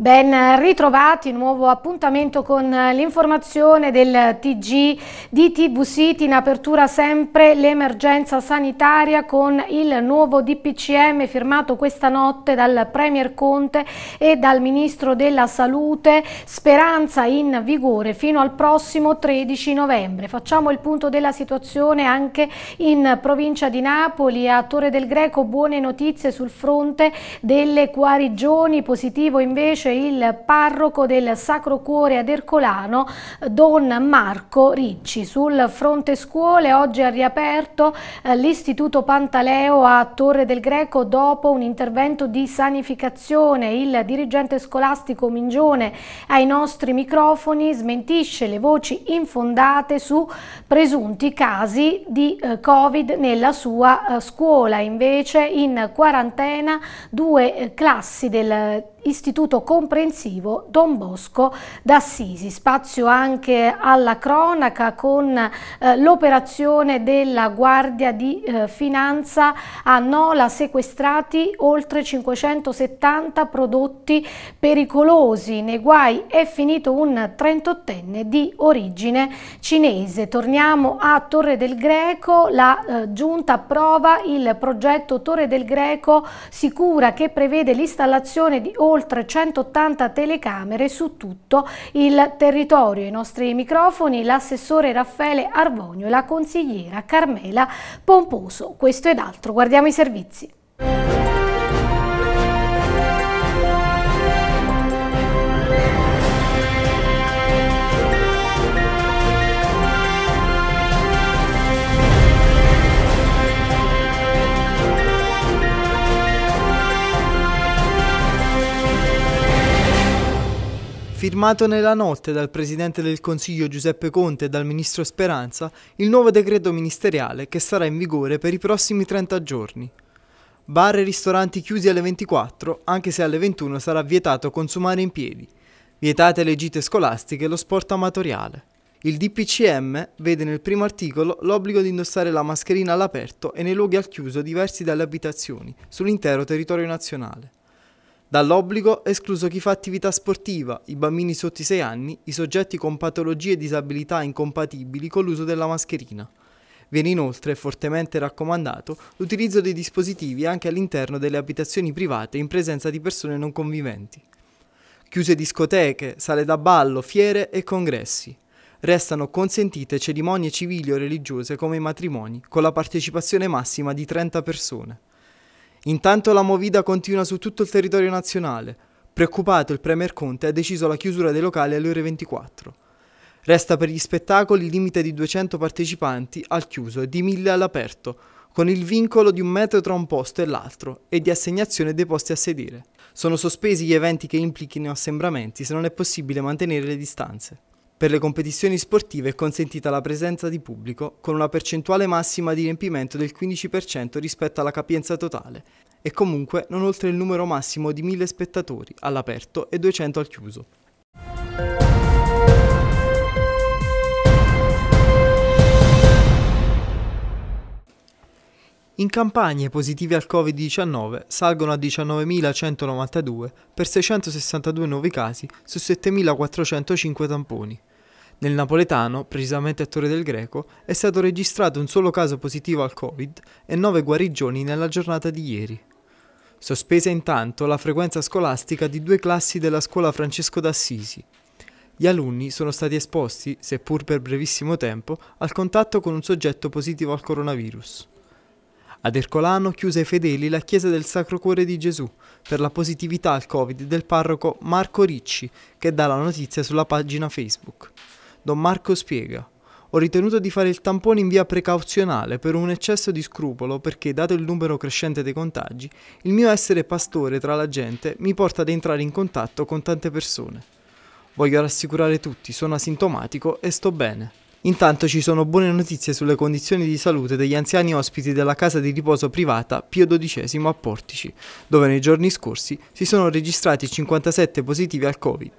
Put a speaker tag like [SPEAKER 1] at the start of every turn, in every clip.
[SPEAKER 1] Ben ritrovati, nuovo appuntamento con l'informazione del TG di TV City in apertura sempre l'emergenza sanitaria con il nuovo DPCM firmato questa notte dal Premier Conte e dal Ministro della Salute Speranza in vigore fino al prossimo 13 novembre. Facciamo il punto della situazione anche in provincia di Napoli a Torre del Greco buone notizie sul fronte delle guarigioni, positivo invece dice il parroco del Sacro Cuore ad Ercolano, Don Marco Ricci. Sul fronte scuole oggi ha riaperto eh, l'Istituto Pantaleo a Torre del Greco dopo un intervento di sanificazione. Il dirigente scolastico Mingione ai nostri microfoni smentisce le voci infondate su presunti casi di eh, Covid nella sua eh, scuola. Invece in quarantena due classi del Istituto Comprensivo Don Bosco d'Assisi. Spazio anche alla cronaca con eh, l'operazione della Guardia di eh, Finanza a Nola sequestrati oltre 570 prodotti pericolosi. Nei guai è finito un 38enne di origine cinese. Torniamo a Torre del Greco, la eh, giunta approva il progetto Torre del Greco sicura che prevede l'installazione di oltre 180 telecamere su tutto il territorio. I nostri microfoni l'assessore Raffaele Arvogno e la consigliera Carmela Pomposo. Questo ed altro. Guardiamo i servizi.
[SPEAKER 2] Firmato nella notte dal Presidente del Consiglio Giuseppe Conte e dal Ministro Speranza il nuovo decreto ministeriale che sarà in vigore per i prossimi 30 giorni. Bar e ristoranti chiusi alle 24, anche se alle 21 sarà vietato consumare in piedi. Vietate le gite scolastiche e lo sport amatoriale. Il DPCM vede nel primo articolo l'obbligo di indossare la mascherina all'aperto e nei luoghi al chiuso diversi dalle abitazioni, sull'intero territorio nazionale. Dall'obbligo escluso chi fa attività sportiva, i bambini sotto i 6 anni, i soggetti con patologie e disabilità incompatibili con l'uso della mascherina. Viene inoltre fortemente raccomandato l'utilizzo dei dispositivi anche all'interno delle abitazioni private in presenza di persone non conviventi. Chiuse discoteche, sale da ballo, fiere e congressi. Restano consentite cerimonie civili o religiose come i matrimoni, con la partecipazione massima di 30 persone. Intanto la movida continua su tutto il territorio nazionale. Preoccupato il Premier Conte ha deciso la chiusura dei locali alle ore 24. Resta per gli spettacoli il limite di 200 partecipanti al chiuso e di 1000 all'aperto, con il vincolo di un metro tra un posto e l'altro e di assegnazione dei posti a sedere. Sono sospesi gli eventi che implichino assembramenti se non è possibile mantenere le distanze. Per le competizioni sportive è consentita la presenza di pubblico con una percentuale massima di riempimento del 15% rispetto alla capienza totale e comunque non oltre il numero massimo di 1000 spettatori all'aperto e 200 al chiuso. In Campania i positivi al Covid-19 salgono a 19.192 per 662 nuovi casi su 7.405 tamponi. Nel napoletano, precisamente a Torre del Greco, è stato registrato un solo caso positivo al Covid e nove guarigioni nella giornata di ieri. Sospesa intanto la frequenza scolastica di due classi della scuola Francesco d'Assisi. Gli alunni sono stati esposti, seppur per brevissimo tempo, al contatto con un soggetto positivo al coronavirus. Ad Ercolano chiuse ai fedeli la chiesa del Sacro Cuore di Gesù per la positività al Covid del parroco Marco Ricci, che dà la notizia sulla pagina Facebook. Don Marco spiega. Ho ritenuto di fare il tampone in via precauzionale per un eccesso di scrupolo perché, dato il numero crescente dei contagi, il mio essere pastore tra la gente mi porta ad entrare in contatto con tante persone. Voglio rassicurare tutti, sono asintomatico e sto bene. Intanto ci sono buone notizie sulle condizioni di salute degli anziani ospiti della casa di riposo privata Pio XII a Portici, dove nei giorni scorsi si sono registrati 57 positivi al Covid.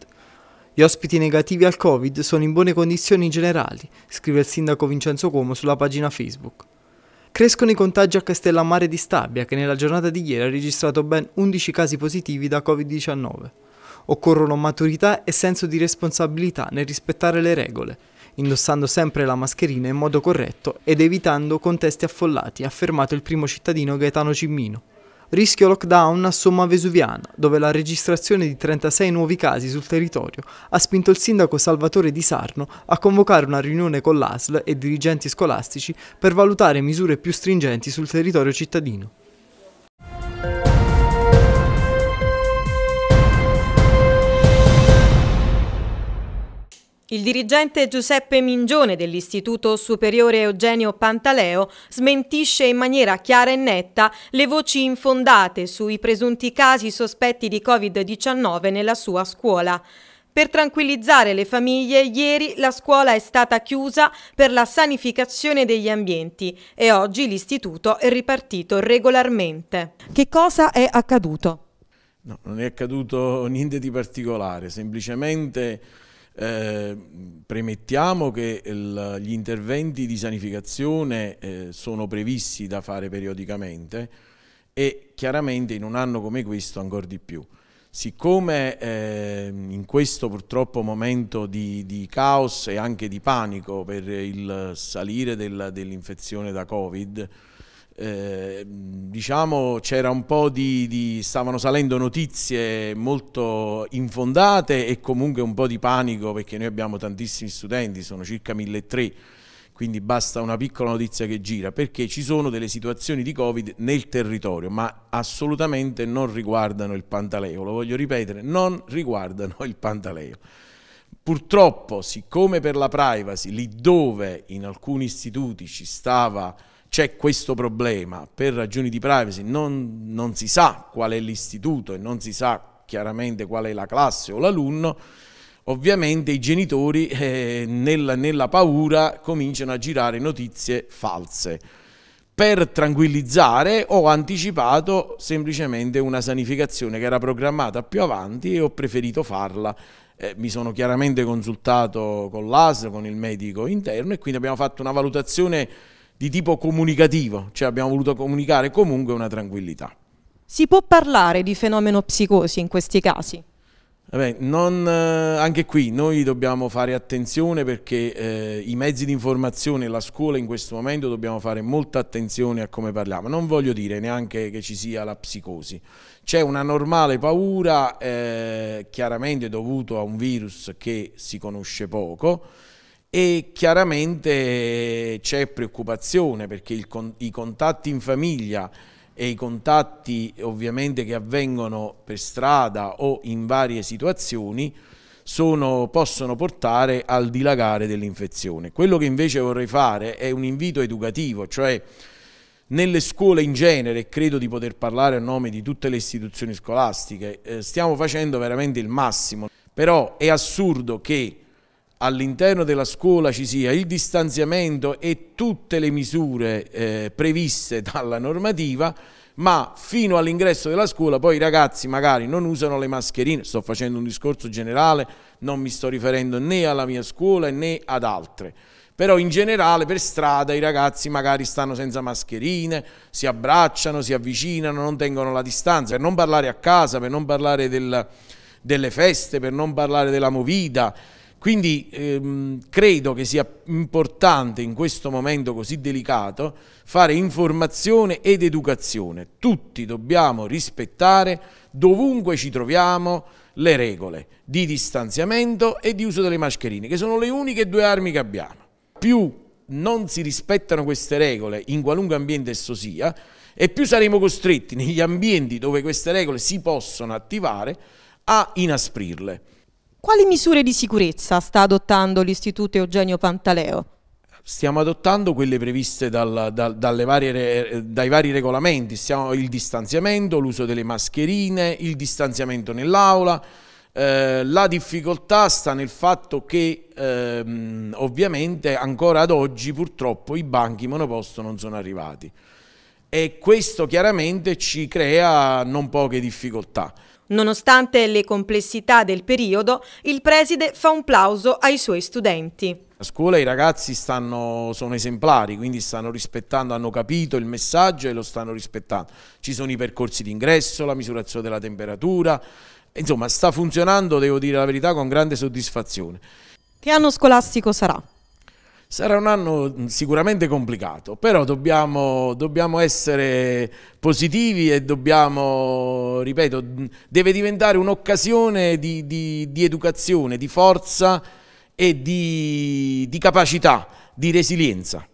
[SPEAKER 2] Gli ospiti negativi al Covid sono in buone condizioni generali, scrive il sindaco Vincenzo Como sulla pagina Facebook. Crescono i contagi a Castellammare di Stabia, che nella giornata di ieri ha registrato ben 11 casi positivi da Covid-19. Occorrono maturità e senso di responsabilità nel rispettare le regole, indossando sempre la mascherina in modo corretto ed evitando contesti affollati, ha affermato il primo cittadino Gaetano Cimmino. Rischio lockdown a Somma Vesuviana, dove la registrazione di 36 nuovi casi sul territorio ha spinto il sindaco Salvatore Di Sarno a convocare una riunione con l'ASL e dirigenti scolastici per valutare misure più stringenti sul territorio cittadino.
[SPEAKER 3] Il dirigente Giuseppe Mingione dell'Istituto Superiore Eugenio Pantaleo smentisce in maniera chiara e netta le voci infondate sui presunti casi sospetti di Covid-19 nella sua scuola. Per tranquillizzare le famiglie, ieri la scuola è stata chiusa per la sanificazione degli ambienti e oggi l'istituto è ripartito regolarmente. Che cosa è accaduto?
[SPEAKER 4] No, non è accaduto niente di particolare, semplicemente eh, premettiamo che il, gli interventi di sanificazione eh, sono previsti da fare periodicamente e chiaramente in un anno come questo ancora di più. Siccome eh, in questo purtroppo momento di, di, caos e anche di panico per il salire del, dell'infezione da Covid, Ehm, diciamo c'era un po' di, di, stavano salendo notizie molto infondate e comunque un po' di panico perché noi abbiamo tantissimi studenti, sono circa 1.300, quindi basta una piccola notizia che gira, perché ci sono delle situazioni di Covid nel territorio, ma assolutamente non riguardano il Pantaleo, lo voglio ripetere, non riguardano il Pantaleo. Purtroppo, siccome per la privacy, lì dove in alcuni istituti ci stava c'è questo problema per ragioni di privacy, non, non si sa qual è l'istituto e non si sa chiaramente qual è la classe o l'alunno, ovviamente i genitori eh, nella, nella paura cominciano a girare notizie false. Per tranquillizzare ho anticipato semplicemente una sanificazione che era programmata più avanti e ho preferito farla eh, mi sono chiaramente consultato con l'ASL, con il medico interno e quindi abbiamo fatto una valutazione di tipo comunicativo, cioè abbiamo voluto comunicare comunque una tranquillità.
[SPEAKER 3] Si può parlare di fenomeno psicosi in questi casi?
[SPEAKER 4] Vabbè, non, eh, anche qui noi dobbiamo fare attenzione perché eh, i mezzi di informazione, la scuola in questo momento dobbiamo fare molta attenzione a come parliamo. Non voglio dire neanche che ci sia la psicosi. C'è una normale paura, eh, chiaramente dovuto a un virus che si conosce poco, e chiaramente eh, c'è preoccupazione perché con, i contatti in famiglia e i contatti ovviamente che avvengono per strada o in varie situazioni sono, possono portare al dilagare dell'infezione. Quello che invece vorrei fare è un invito educativo, cioè nelle scuole in genere, credo di poter parlare a nome di tutte le istituzioni scolastiche, eh, stiamo facendo veramente il massimo, però è assurdo che all'interno della scuola ci sia il distanziamento e tutte le misure eh, previste dalla normativa, ma fino all'ingresso della scuola poi i ragazzi magari non usano le mascherine, sto facendo un discorso generale, non mi sto riferendo né alla mia scuola né ad altre. Però in generale per strada i ragazzi magari stanno senza mascherine, si abbracciano, si avvicinano, non tengono la distanza, per non parlare a casa, per non parlare del, delle feste, per non parlare della movida, quindi ehm, credo che sia importante in questo momento così delicato fare informazione ed educazione. Tutti dobbiamo rispettare dovunque ci troviamo le regole di distanziamento e di uso delle mascherine, che sono le uniche due armi che abbiamo. Più non si rispettano queste regole in qualunque ambiente esso sia, e più saremo costretti negli ambienti dove queste regole si possono attivare a inasprirle.
[SPEAKER 3] Quali misure di sicurezza sta adottando l'Istituto Eugenio Pantaleo?
[SPEAKER 4] Stiamo adottando quelle previste dal, dal, varie, dai vari regolamenti, Stiamo, il distanziamento, l'uso delle mascherine, il distanziamento nell'aula. Eh, la difficoltà sta nel fatto che ehm, ovviamente ancora ad oggi purtroppo i banchi monoposto non sono arrivati e questo chiaramente ci crea non poche difficoltà.
[SPEAKER 3] Nonostante le complessità del periodo, il preside fa un plauso ai suoi
[SPEAKER 4] studenti. A scuola i ragazzi stanno, sono esemplari, quindi stanno rispettando, hanno capito il messaggio e lo stanno rispettando. Ci sono i percorsi d'ingresso, la misurazione della temperatura, insomma sta funzionando, devo dire la verità, con grande soddisfazione. Che anno scolastico sarà? Sarà un anno sicuramente complicato, però dobbiamo, dobbiamo essere positivi e dobbiamo, ripeto, deve diventare un'occasione di, di, di, educazione, di forza e di, di capacità, di resilienza.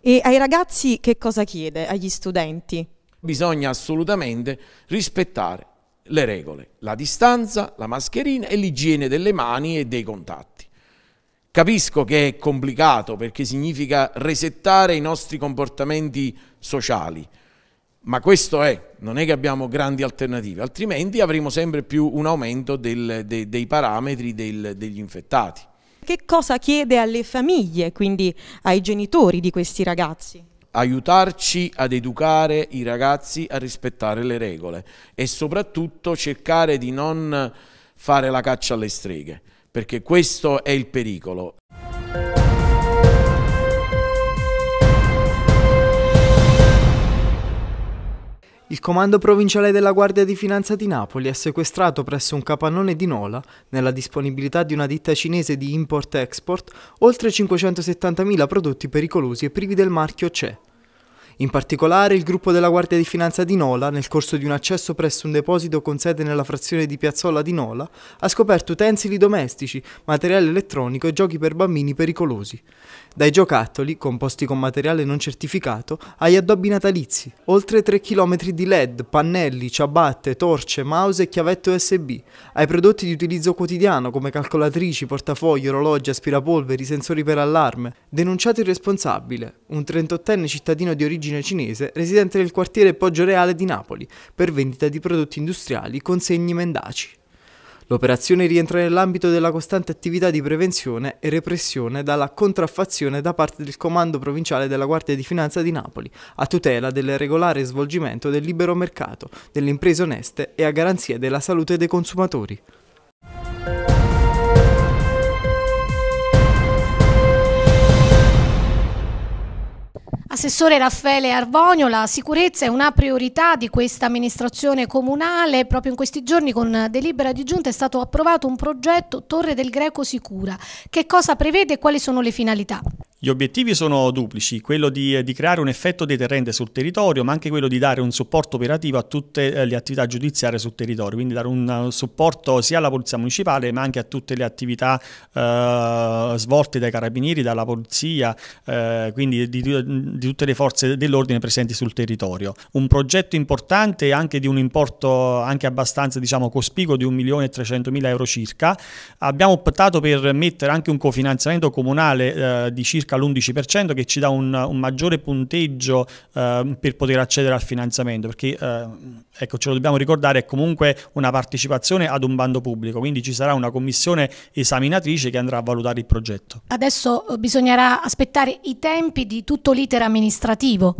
[SPEAKER 3] E ai ragazzi che cosa
[SPEAKER 4] chiede, agli
[SPEAKER 3] studenti?
[SPEAKER 4] Bisogna assolutamente rispettare le regole, la distanza, la mascherina e l'igiene delle mani e dei contatti. Capisco che è complicato perché significa resettare i nostri comportamenti sociali, ma questo è, non è che abbiamo grandi alternative, altrimenti avremo sempre più un aumento del, de, dei parametri del, degli infettati. Che cosa
[SPEAKER 3] chiede alle famiglie, quindi ai genitori di questi ragazzi?
[SPEAKER 4] aiutarci ad educare i ragazzi a rispettare le regole e soprattutto cercare di non fare la caccia alle streghe perché questo è il pericolo.
[SPEAKER 2] Il comando provinciale della Guardia di Finanza di Napoli ha sequestrato presso un capannone di Nola, nella disponibilità di una ditta cinese di import-export, oltre 570.000 prodotti pericolosi e privi del marchio CE. In particolare il gruppo della Guardia di Finanza di Nola, nel corso di un accesso presso un deposito con sede nella frazione di Piazzola di Nola, ha scoperto utensili domestici, materiale elettronico e giochi per bambini pericolosi dai giocattoli, composti con materiale non certificato, agli addobbi natalizi, oltre 3 km di LED, pannelli, ciabatte, torce, mouse e chiavette USB, ai prodotti di utilizzo quotidiano come calcolatrici, portafogli, orologi, aspirapolveri, sensori per allarme. Denunciato il responsabile, un 38enne cittadino di origine cinese residente nel quartiere Poggio Reale di Napoli, per vendita di prodotti industriali, con segni mendaci. L'operazione rientra nell'ambito della costante attività di prevenzione e repressione dalla contraffazione da parte del Comando Provinciale della Guardia di Finanza di Napoli, a tutela del regolare svolgimento del libero mercato, delle imprese oneste e a garanzia della salute dei consumatori.
[SPEAKER 1] Assessore Raffaele Arvonio, la sicurezza è una priorità di questa amministrazione comunale. Proprio in questi giorni con delibera di giunta è stato approvato un progetto Torre del Greco Sicura. Che cosa prevede e quali sono le finalità?
[SPEAKER 5] Gli obiettivi sono duplici, quello di, eh, di, creare un effetto deterrente sul territorio, ma anche quello di dare un supporto operativo a tutte eh, le attività giudiziarie sul territorio, quindi dare un eh, supporto sia alla Polizia Municipale, ma anche a tutte le attività eh, svolte dai carabinieri, dalla Polizia, eh, quindi di, di, tutte le forze dell'ordine presenti sul territorio. Un progetto importante anche di un importo anche abbastanza diciamo, cospicuo di 1.300.000 euro circa. Abbiamo optato per mettere anche un cofinanziamento comunale eh, di circa circa l'11% che ci dà un, un maggiore punteggio eh, per poter accedere al finanziamento, perché eh, ecco, ce lo dobbiamo ricordare, è comunque una partecipazione ad un bando pubblico, quindi ci sarà una commissione esaminatrice che andrà a valutare il progetto.
[SPEAKER 1] Adesso eh, bisognerà aspettare i tempi di tutto l'iter amministrativo.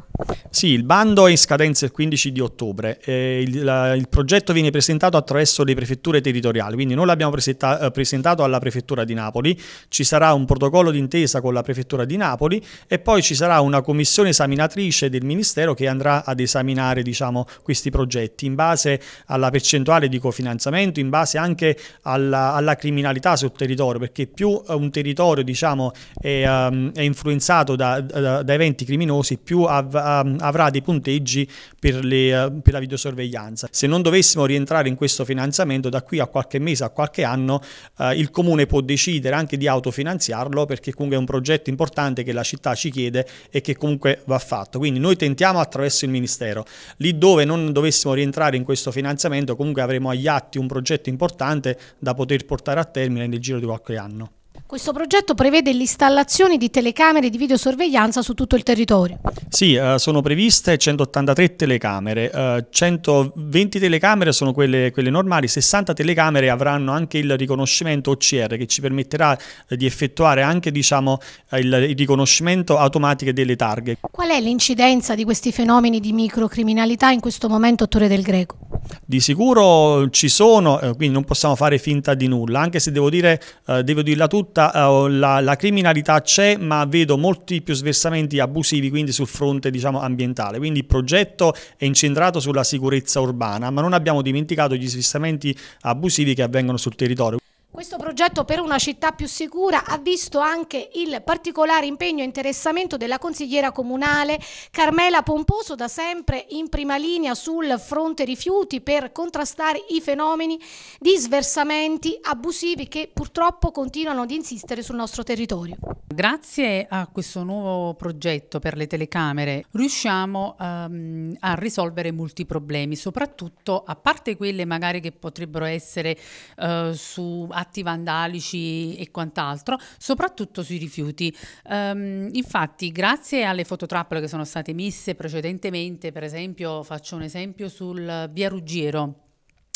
[SPEAKER 5] Sì, il bando è in scadenza il 15 di ottobre, eh, il, la, il, progetto viene presentato attraverso le prefetture territoriali, quindi noi l'abbiamo presenta eh, presentato alla prefettura di Napoli, ci sarà un protocollo d'intesa con la prefettura Prefettura di Napoli e poi ci sarà una commissione esaminatrice del Ministero che andrà ad esaminare diciamo, questi progetti in base alla percentuale di cofinanziamento, in base anche alla, alla criminalità sul territorio, perché più eh, un territorio diciamo, è, um, è, influenzato da, da, da, eventi criminosi, più av ehm, avrà dei punteggi per, le, uh, per la videosorveglianza. Se non dovessimo rientrare in questo finanziamento, da qui a qualche mese, a qualche anno, uh, il Comune può decidere anche di autofinanziarlo perché comunque è un progetto importante importante che la città ci chiede e che comunque va fatto. Quindi noi tentiamo attraverso il Ministero. Lì dove non dovessimo rientrare in questo finanziamento comunque avremo agli atti un progetto importante da poter portare a termine nel giro di qualche anno.
[SPEAKER 1] Questo progetto prevede l'installazione di telecamere di videosorveglianza su tutto il territorio.
[SPEAKER 5] Sì, eh, sono previste 183 telecamere, 120 eh, telecamere sono quelle, quelle, normali, 60 telecamere avranno anche il riconoscimento OCR che ci permetterà eh, di effettuare anche diciamo, il, il, riconoscimento automatico delle targhe.
[SPEAKER 1] Qual è l'incidenza di questi fenomeni di microcriminalità in questo momento a Torre del Greco?
[SPEAKER 5] di sicuro ci sono, eh, quindi non possiamo fare finta di nulla, anche se devo dire, eh, devo dirla tutta, eh, la, la, criminalità c'è, ma vedo molti più sversamenti abusivi, quindi sul fronte diciamo, ambientale. Quindi il progetto è incentrato sulla sicurezza urbana, ma non abbiamo dimenticato gli sversamenti abusivi che avvengono sul territorio.
[SPEAKER 1] Questo progetto per una città più sicura ha visto anche il particolare impegno e interessamento della consigliera comunale Carmela Pomposo, da sempre in prima linea sul fronte rifiuti per contrastare i fenomeni di sversamenti abusivi che purtroppo continuano ad insistere sul nostro territorio.
[SPEAKER 6] Grazie a questo nuovo progetto per le telecamere riusciamo um, a risolvere molti problemi, soprattutto a parte quelle magari che potrebbero essere uh, su atti vandalici e quant'altro, soprattutto sui rifiuti. Um, infatti grazie alle fototrappole che sono state emesse precedentemente, per esempio faccio un esempio sul via Ruggero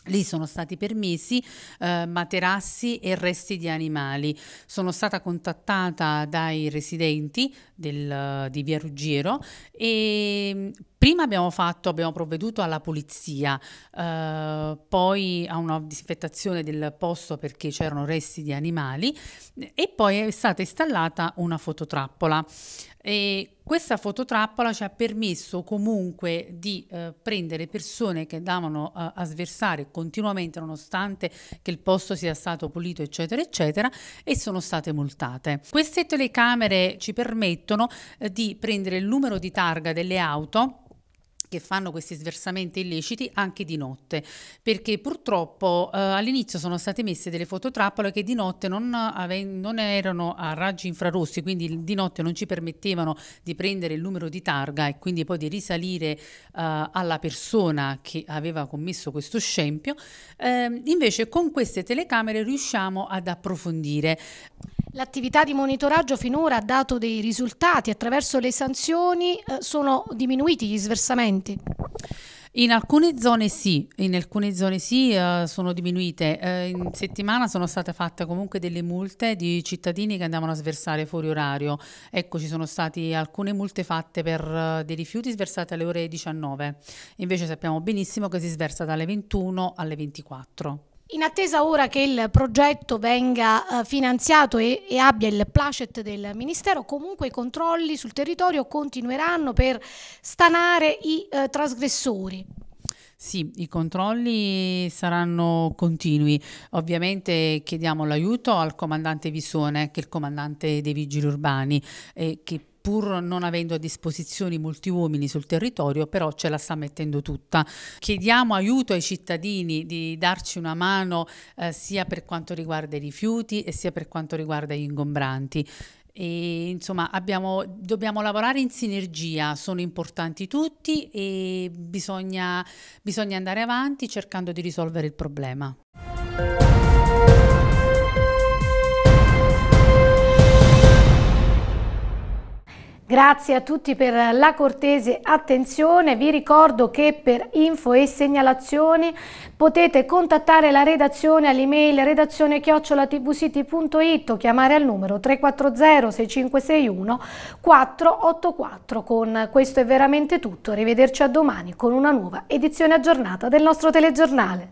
[SPEAKER 6] Lì sono stati permessi eh, materassi e resti di animali. Sono stata contattata dai residenti del, di Via Ruggiero e ehm, prima abbiamo, fatto, abbiamo provveduto alla pulizia, eh, poi a una disinfettazione del posto perché c'erano resti di animali e poi è stata installata una fototrappola. E questa fototrappola ci ha permesso comunque di eh, prendere persone che andavano eh, a sversare continuamente nonostante che il posto sia stato pulito eccetera eccetera e sono state multate. Queste telecamere ci permettono permettono eh, di prendere il numero di targa delle auto che fanno questi sversamenti illeciti anche di notte, perché purtroppo eh, all'inizio sono state messe delle fototrappole che di notte non, ave- non, erano a raggi infrarossi, quindi di notte non ci permettevano di prendere il numero di targa e quindi poi di risalire eh, alla persona che aveva commesso questo scempio. Eh, invece con queste telecamere riusciamo ad approfondire. L'attività di
[SPEAKER 1] monitoraggio finora ha dato dei risultati, attraverso le sanzioni eh, sono diminuiti gli
[SPEAKER 6] sversamenti pazienti? In alcune zone sì, in alcune zone sì uh, sono diminuite. Uh, in settimana sono state fatte comunque delle multe di cittadini che andavano a sversare fuori orario. Ecco, ci sono state alcune multe fatte per uh, dei rifiuti sversati alle ore 19. Invece sappiamo benissimo che si sversa dalle 21 alle 24.
[SPEAKER 1] In attesa ora che il progetto venga eh, finanziato e, e, abbia il placet del Ministero, comunque i controlli sul territorio continueranno per stanare i eh, trasgressori.
[SPEAKER 6] Sì, i controlli saranno continui. Ovviamente chiediamo l'aiuto al comandante Visone, che è il comandante dei vigili urbani, eh, che pur non avendo a disposizione molti uomini sul territorio, però ce la sta mettendo tutta. Chiediamo aiuto ai cittadini di darci una mano eh, sia per quanto riguarda i rifiuti e sia per quanto riguarda gli ingombranti. E, insomma, abbiamo, dobbiamo lavorare in sinergia, sono importanti tutti e bisogna, bisogna andare avanti cercando di risolvere il problema.
[SPEAKER 1] Grazie a tutti per la cortese attenzione, vi ricordo che per info e segnalazioni potete contattare la redazione all'email redazione chiocciolatvcity.it o chiamare al numero 340 6561 484. Con questo è veramente tutto, arrivederci a domani con una nuova edizione aggiornata del nostro telegiornale.